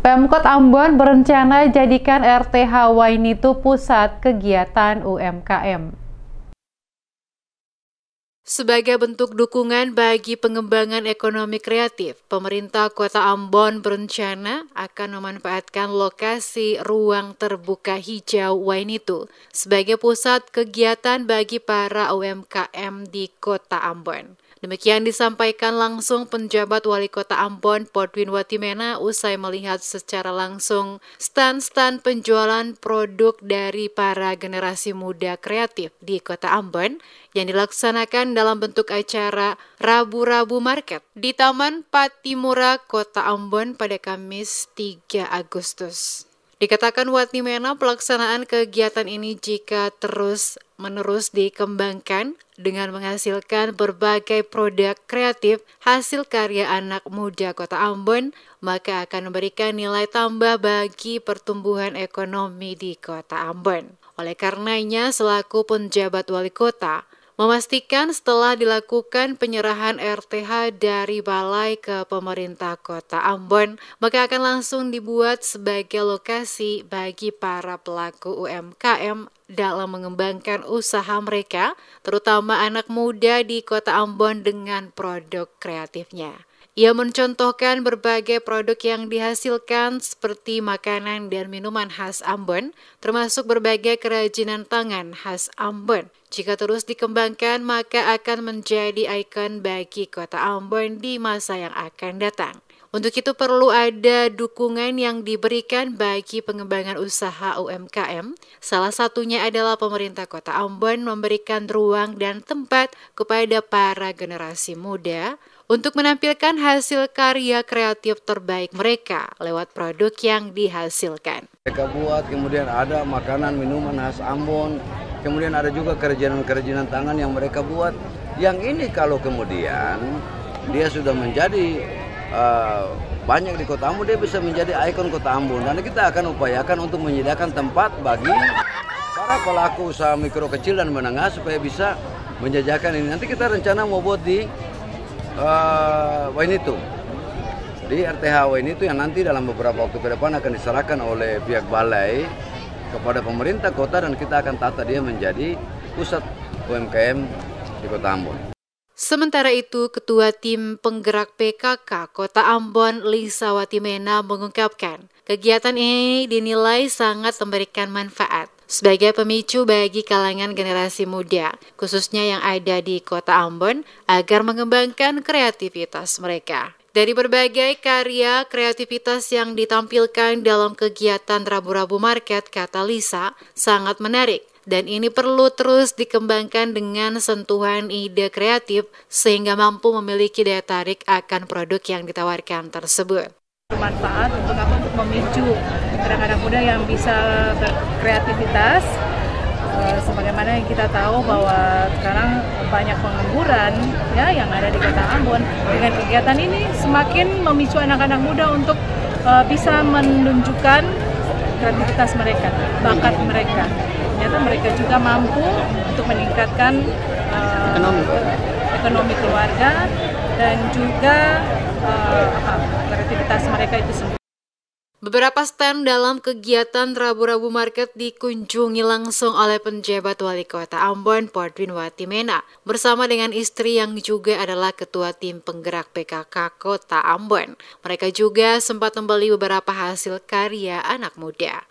Pemkot Ambon berencana jadikan RT Hawaii itu pusat kegiatan UMKM. Sebagai bentuk dukungan bagi pengembangan ekonomi kreatif, pemerintah Kota Ambon berencana akan memanfaatkan lokasi ruang terbuka hijau itu sebagai pusat kegiatan bagi para UMKM di Kota Ambon. Demikian disampaikan langsung penjabat Wali Kota Ambon Podwin Watimena usai melihat secara langsung stand-stand penjualan produk dari para generasi muda kreatif di Kota Ambon yang dilaksanakan dalam bentuk acara Rabu-Rabu Market di Taman Patimura, Kota Ambon pada Kamis 3 Agustus. Dikatakan Watimena Mena pelaksanaan kegiatan ini jika terus menerus dikembangkan dengan menghasilkan berbagai produk kreatif hasil karya anak muda kota Ambon, maka akan memberikan nilai tambah bagi pertumbuhan ekonomi di kota Ambon. Oleh karenanya, selaku penjabat wali kota, memastikan setelah dilakukan penyerahan RTH dari balai ke pemerintah kota Ambon, maka akan langsung dibuat sebagai lokasi bagi para pelaku UMKM dalam mengembangkan usaha mereka, terutama anak muda di kota Ambon dengan produk kreatifnya. Ia mencontohkan berbagai produk yang dihasilkan seperti makanan dan minuman khas Ambon, termasuk berbagai kerajinan tangan khas Ambon. Jika terus dikembangkan, maka akan menjadi ikon bagi kota Ambon di masa yang akan datang. Untuk itu perlu ada dukungan yang diberikan bagi pengembangan usaha UMKM. Salah satunya adalah pemerintah Kota Ambon memberikan ruang dan tempat kepada para generasi muda untuk menampilkan hasil karya kreatif terbaik mereka lewat produk yang dihasilkan. Mereka buat, kemudian ada makanan, minuman khas Ambon, kemudian ada juga kerajinan-kerajinan tangan yang mereka buat. Yang ini kalau kemudian dia sudah menjadi Eh, banyak di Kota Ambon dia bisa menjadi ikon Kota Ambon dan kita akan upayakan untuk menyediakan tempat bagi para pelaku usaha mikro kecil dan menengah supaya bisa menjajakan ini nanti kita rencana mau buat di uh, itu di RTH itu yang nanti dalam beberapa waktu ke depan akan diserahkan oleh pihak balai kepada pemerintah kota dan kita akan tata dia menjadi pusat UMKM di Kota Ambon. Sementara itu, Ketua Tim Penggerak PKK Kota Ambon, Wati Mena, mengungkapkan kegiatan ini dinilai sangat memberikan manfaat sebagai pemicu bagi kalangan generasi muda, khususnya yang ada di Kota Ambon, agar mengembangkan kreativitas mereka. Dari berbagai karya kreativitas yang ditampilkan dalam kegiatan Rabu-Rabu Market, kata Lisa, sangat menarik dan ini perlu terus dikembangkan dengan sentuhan ide kreatif sehingga mampu memiliki daya tarik akan produk yang ditawarkan tersebut. Bermanfaat untuk apa? Untuk memicu anak-anak muda yang bisa berkreativitas eh, sebagaimana yang kita tahu bahwa sekarang banyak pengangguran ya yang ada di kota Ambon dengan kegiatan ini semakin memicu anak-anak muda untuk eh, bisa menunjukkan kreativitas mereka, bakat mereka ternyata mereka juga mampu untuk meningkatkan uh, ekonomi. ekonomi keluarga dan juga uh, kreativitas mereka itu sendiri. Beberapa stand dalam kegiatan Rabu-Rabu Market dikunjungi langsung oleh penjabat wali kota Ambon Podwin Watimena bersama dengan istri yang juga adalah ketua tim penggerak PKK kota Ambon. Mereka juga sempat membeli beberapa hasil karya anak muda.